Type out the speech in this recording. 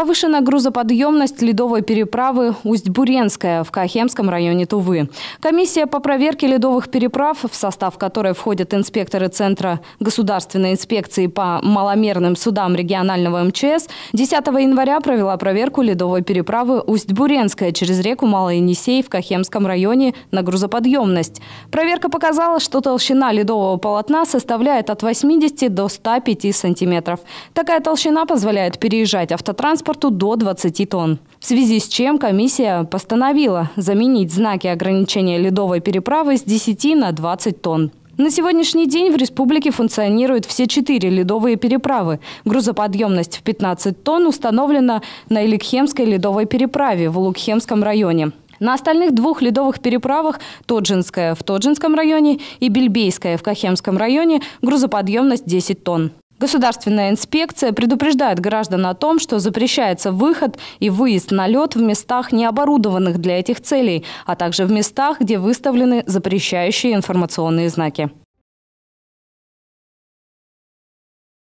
Повышена грузоподъемность ледовой переправы Усть-Буренская в Кахемском районе Тувы. Комиссия по проверке ледовых переправ, в состав которой входят инспекторы Центра государственной инспекции по маломерным судам регионального МЧС, 10 января провела проверку ледовой переправы Усть-Буренская через реку Малоенисей в Кахемском районе на грузоподъемность. Проверка показала, что толщина ледового полотна составляет от 80 до 105 сантиметров. Такая толщина позволяет переезжать автотранспорт транспорту до 20 тонн. В связи с чем комиссия постановила заменить знаки ограничения ледовой переправы с 10 на 20 тонн. На сегодняшний день в республике функционируют все четыре ледовые переправы. Грузоподъемность в 15 тонн установлена на Иликхемской ледовой переправе в Лукхемском районе. На остальных двух ледовых переправах Тоджинская в Тоджинском районе и Бельбейская в Кахемском районе грузоподъемность 10 тонн. Государственная инспекция предупреждает граждан о том, что запрещается выход и выезд на лед в местах, не оборудованных для этих целей, а также в местах, где выставлены запрещающие информационные знаки.